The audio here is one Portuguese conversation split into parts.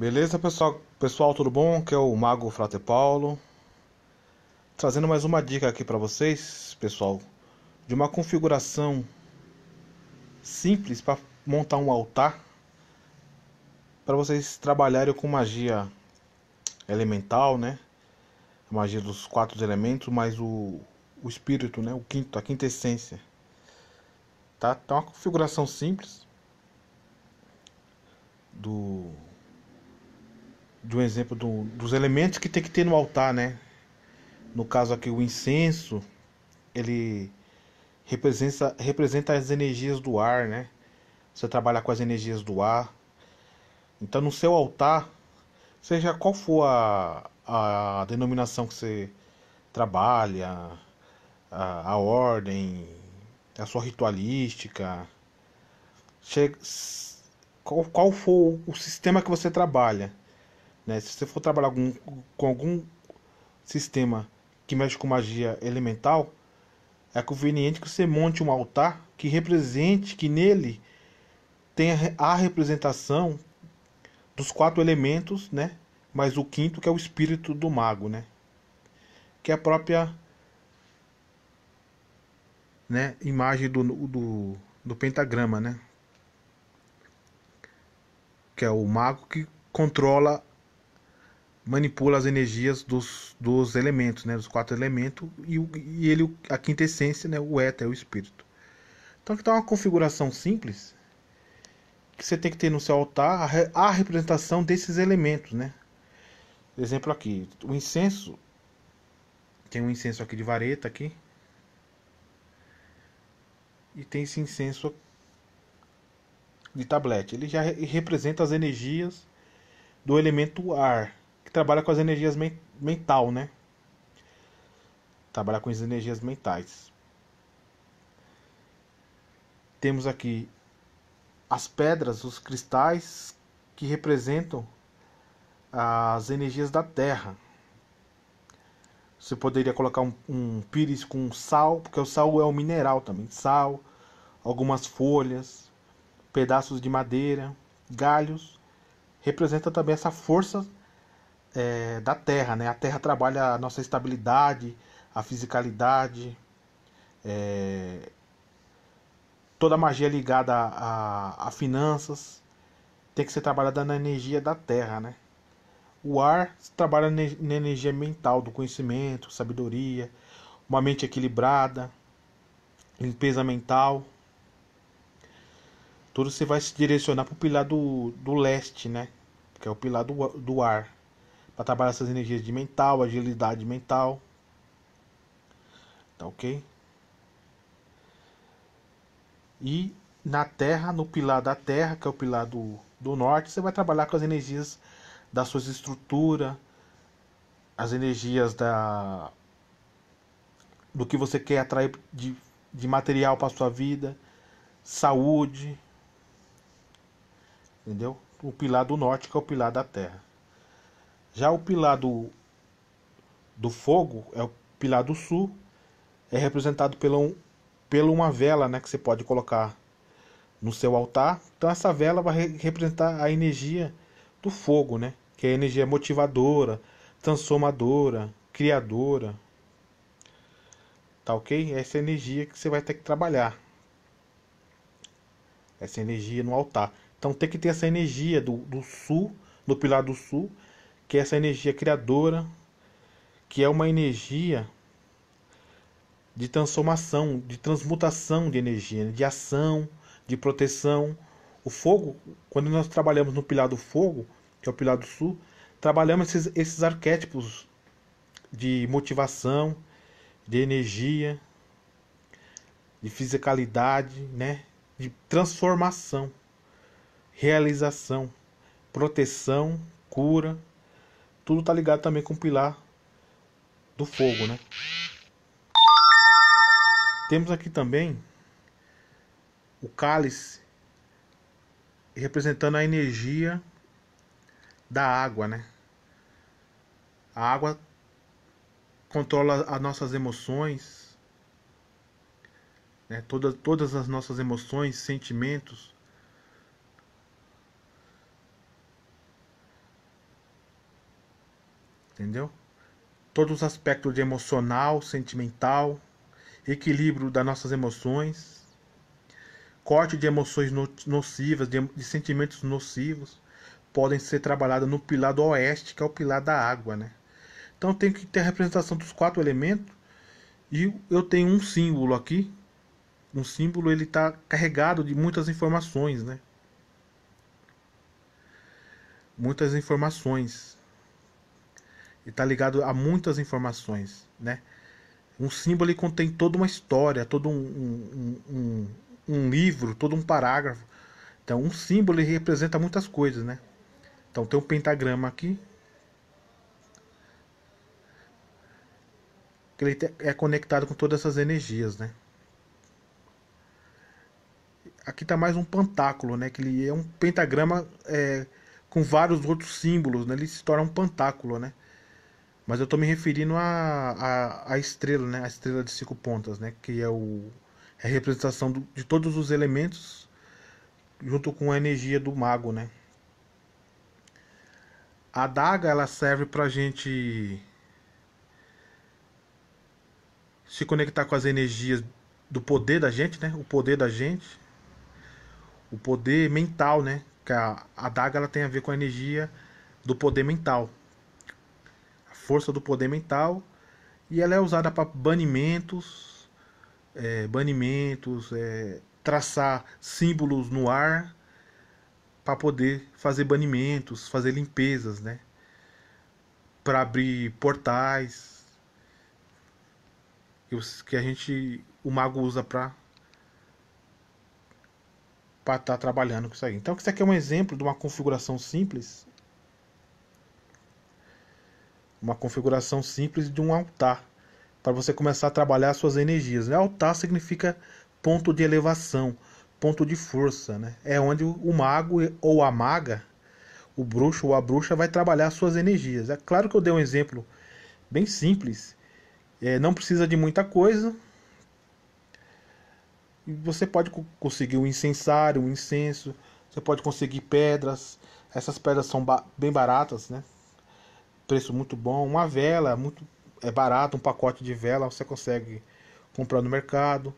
Beleza, pessoal? Pessoal, tudo bom? Aqui é o Mago Frate Paulo. Trazendo mais uma dica aqui para vocês, pessoal, de uma configuração simples para montar um altar para vocês trabalharem com magia elemental, né? A magia dos quatro elementos, mais o, o espírito, né? O quinto, a quinta essência. Tá? Então, uma configuração simples do de um exemplo do, dos elementos que tem que ter no altar, né? No caso aqui, o incenso, ele representa, representa as energias do ar, né? Você trabalha com as energias do ar. Então, no seu altar, seja qual for a, a denominação que você trabalha, a, a ordem, a sua ritualística, qual, qual for o sistema que você trabalha né? Se você for trabalhar com algum sistema que mexe com magia elemental, é conveniente que você monte um altar que represente, que nele tenha a representação dos quatro elementos, né? Mas o quinto que é o espírito do mago, né? Que é a própria né, imagem do, do, do pentagrama, né? Que é o mago que controla manipula as energias dos, dos elementos, né, dos quatro elementos, e, e ele, a quinta essência, né, o éter, o espírito. Então aqui está uma configuração simples, que você tem que ter no seu altar a, a representação desses elementos, né. Exemplo aqui, o incenso, tem um incenso aqui de vareta aqui, e tem esse incenso de tablete. Ele já representa as energias do elemento ar, que trabalha com as energias men mental, né? Trabalha com as energias mentais. Temos aqui as pedras, os cristais que representam as energias da terra. Você poderia colocar um, um, pires com sal, porque o sal é um mineral também. Sal, algumas folhas, pedaços de madeira, galhos. Representa também essa força é, da Terra, né? A Terra trabalha a nossa estabilidade, a fisicalidade, é, toda a magia ligada a, a, a finanças tem que ser trabalhada na energia da Terra, né? O ar trabalha na energia mental, do conhecimento, sabedoria, uma mente equilibrada, limpeza mental. Tudo você vai se direcionar para o pilar do, do leste, né? Que é o pilar do, do ar para trabalhar essas energias de mental, agilidade mental. Tá ok? E na Terra, no pilar da Terra, que é o pilar do, do norte, você vai trabalhar com as energias da sua estrutura, as energias da do que você quer atrair de, de material para sua vida, saúde, entendeu? O pilar do norte que é o pilar da terra. Já o pilar do, do fogo, é o pilar do sul, é representado pela, pelo uma vela né, que você pode colocar no seu altar. Então essa vela vai representar a energia do fogo, né? Que é a energia motivadora, transformadora, criadora. Tá ok? Essa é energia que você vai ter que trabalhar. Essa energia no altar. Então tem que ter essa energia do, do sul, no pilar do sul, que é essa energia criadora, que é uma energia de transformação, de transmutação de energia, né? de ação, de proteção. O fogo, quando nós trabalhamos no pilar do fogo, que é o pilar do sul, trabalhamos esses, esses arquétipos de motivação, de energia, de fisicalidade, né? de transformação, realização, proteção, cura, tudo tá ligado também com o pilar do fogo, né? Temos aqui também o cálice representando a energia da água, né? A água controla as nossas emoções, né? Toda, todas as nossas emoções, sentimentos, entendeu? Todos os aspectos de emocional, sentimental, equilíbrio das nossas emoções, corte de emoções nocivas, de, de, sentimentos nocivos, podem ser trabalhados no pilar do oeste, que é o pilar da água, né? Então tem que ter a representação dos quatro elementos e eu tenho um símbolo aqui. Um símbolo ele está carregado de muitas informações, né? Muitas informações está tá ligado a muitas informações, né? Um símbolo contém toda uma história, todo um, um, um, um livro, todo um parágrafo. Então, um símbolo representa muitas coisas, né? Então, tem um pentagrama aqui. Que ele é conectado com todas essas energias, né? Aqui está mais um pentáculo, né? Que ele é um pentagrama é, com vários outros símbolos, né? Ele se torna um pentáculo, né? Mas eu tô me referindo à a, a, a, estrela, né? A estrela de cinco pontas, né? Que é o, é a representação do, de todos os elementos junto com a energia do mago, né? A daga ela serve pra gente se conectar com as energias do poder da gente, né? O poder da gente, o poder mental, né? Que a, a daga ela tem a ver com a energia do poder mental força do poder mental e ela é usada para banimentos, é, banimentos, é, traçar símbolos no ar para poder fazer banimentos, fazer limpezas, né? Para abrir portais que a gente o mago usa para para estar tá trabalhando com isso aí. Então, isso aqui é um exemplo de uma configuração simples uma configuração simples de um altar para você começar a trabalhar suas energias. Né? Altar significa ponto de elevação, ponto de força, né? É onde o mago ou a maga, o bruxo ou a bruxa vai trabalhar suas energias. É claro que eu dei um exemplo bem simples. É, não precisa de muita coisa. Você pode conseguir um incensário, um incenso. Você pode conseguir pedras. Essas pedras são ba bem baratas, né? preço muito bom. Uma vela muito é barato, um pacote de vela você consegue comprar no mercado.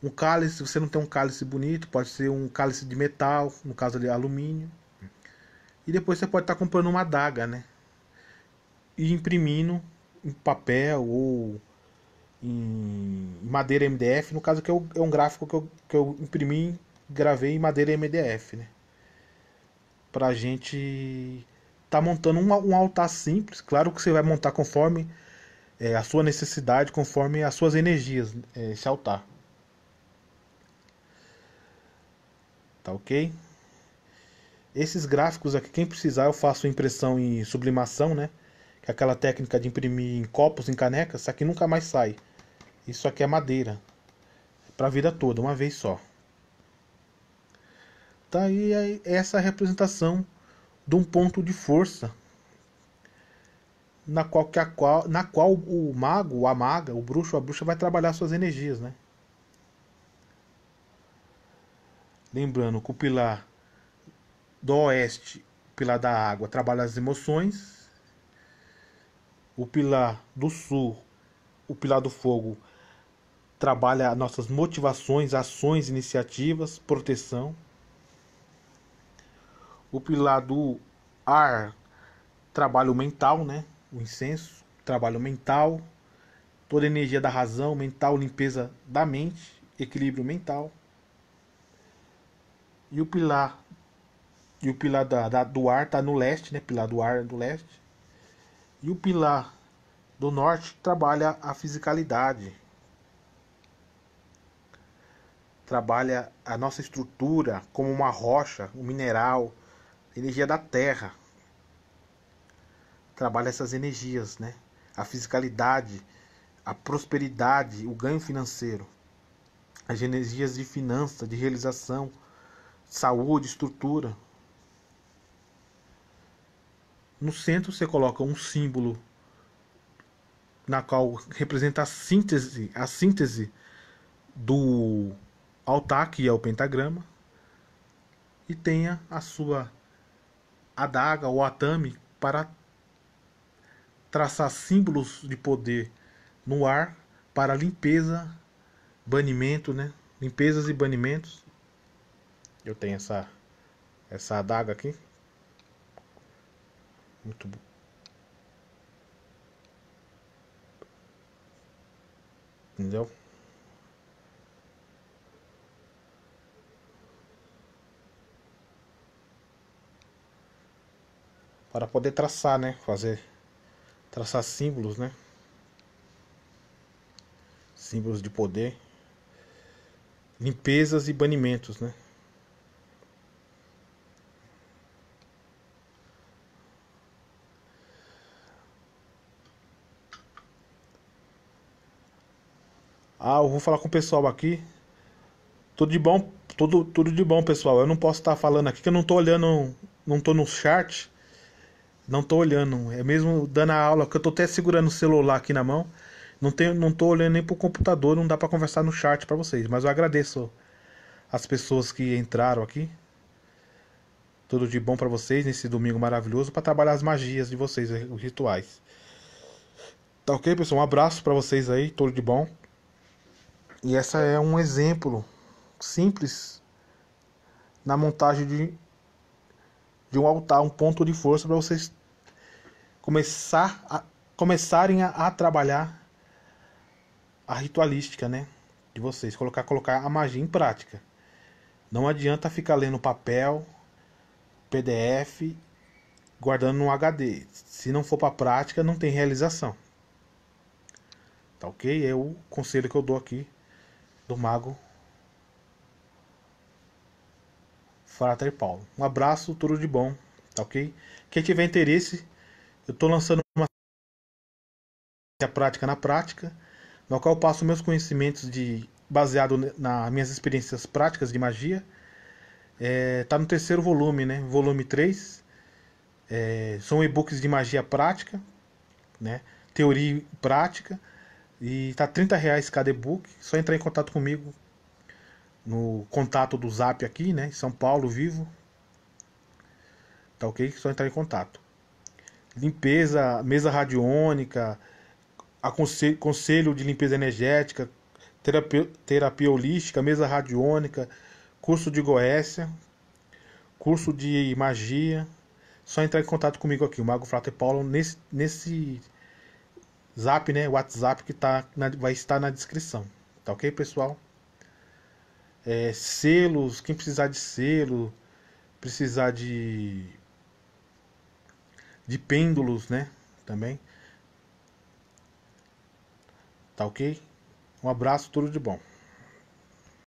Um cálice, se você não tem um cálice bonito, pode ser um cálice de metal, no caso ali alumínio. E depois você pode estar tá comprando uma adaga, né? E imprimindo em papel ou em madeira MDF, no caso que eu, é um gráfico que eu, que eu imprimi, gravei em madeira MDF, né? Pra gente tá montando um, um altar simples. Claro que você vai montar conforme é, a sua necessidade, conforme as suas energias, é, esse altar. Tá ok? Esses gráficos aqui, quem precisar, eu faço impressão e sublimação, né? Que é aquela técnica de imprimir em copos, em canecas, isso aqui nunca mais sai. Isso aqui é madeira. É Para a vida toda, uma vez só. Tá aí essa é representação de um ponto de força na qual, que a qual, na qual o mago, a maga, o bruxo, a bruxa vai trabalhar suas energias, né? Lembrando que o pilar do oeste, o pilar da água, trabalha as emoções. O pilar do sul, o pilar do fogo, trabalha nossas motivações, ações, iniciativas, proteção o pilar do ar, trabalho mental, né? O incenso, trabalho mental, toda a energia da razão, mental, limpeza da mente, equilíbrio mental. E o pilar e o pilar da, da do ar está no leste, né? Pilar do ar do leste. E o pilar do norte trabalha a fisicalidade. Trabalha a nossa estrutura como uma rocha, um mineral, energia da Terra trabalha essas energias, né? A fiscalidade, a prosperidade, o ganho financeiro, as energias de finança, de realização, saúde, estrutura. No centro você coloca um símbolo na qual representa a síntese, a síntese do altar, que é o pentagrama, e tenha a sua a daga ou atame para traçar símbolos de poder no ar para limpeza, banimento, né? Limpezas e banimentos. Eu tenho essa essa adaga aqui. Muito bom. Entendeu? para poder traçar, né? Fazer traçar símbolos, né? Símbolos de poder, limpezas e banimentos, né? Ah, eu vou falar com o pessoal aqui. Tudo de bom, tudo, tudo de bom, pessoal. Eu não posso estar tá falando aqui que eu não estou olhando, não estou no chat. Não tô olhando. É mesmo dando a aula, que eu tô até segurando o celular aqui na mão. Não, tenho, não tô olhando nem pro computador, não dá para conversar no chat para vocês. Mas eu agradeço as pessoas que entraram aqui. Tudo de bom para vocês nesse domingo maravilhoso para trabalhar as magias de vocês, os rituais. Tá ok, pessoal? Um abraço para vocês aí, tudo de bom. E essa é um exemplo simples na montagem de de um altar, um ponto de força para vocês começar a, começarem a, a, trabalhar a ritualística, né? De vocês colocar colocar a magia em prática. Não adianta ficar lendo papel, PDF, guardando no HD. Se não for para prática, não tem realização. Tá ok? É o conselho que eu dou aqui do mago Frater Paulo. Um abraço, tudo de bom, tá ok? Quem tiver interesse, eu estou lançando uma a prática na prática, no qual passo meus conhecimentos de baseado nas minhas experiências práticas de magia. Está é, no terceiro volume, né? Volume 3. É, são e-books de magia prática, né? Teoria e prática. E tá 30 reais cada e-book. Só entrar em contato comigo no contato do Zap aqui, né? São Paulo Vivo. Tá ok? Só entrar em contato. Limpeza, mesa radiônica, aconselho, conselho de limpeza energética, terapia, terapia holística, mesa radiônica, curso de Goécia, curso de magia. Só entrar em contato comigo aqui, o Mago Frater Paulo, nesse, nesse zap, né? WhatsApp que tá na, vai estar na descrição. Tá ok, pessoal? é, selos, quem precisar de selo, precisar de, de pêndulos, né? Também. Tá ok? Um abraço, tudo de bom.